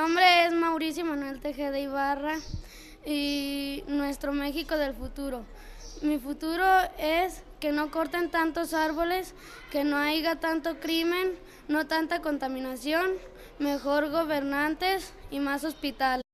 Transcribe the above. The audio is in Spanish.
nombre es Mauricio Manuel Tejeda Ibarra y nuestro México del futuro. Mi futuro es que no corten tantos árboles, que no haya tanto crimen, no tanta contaminación, mejor gobernantes y más hospitales.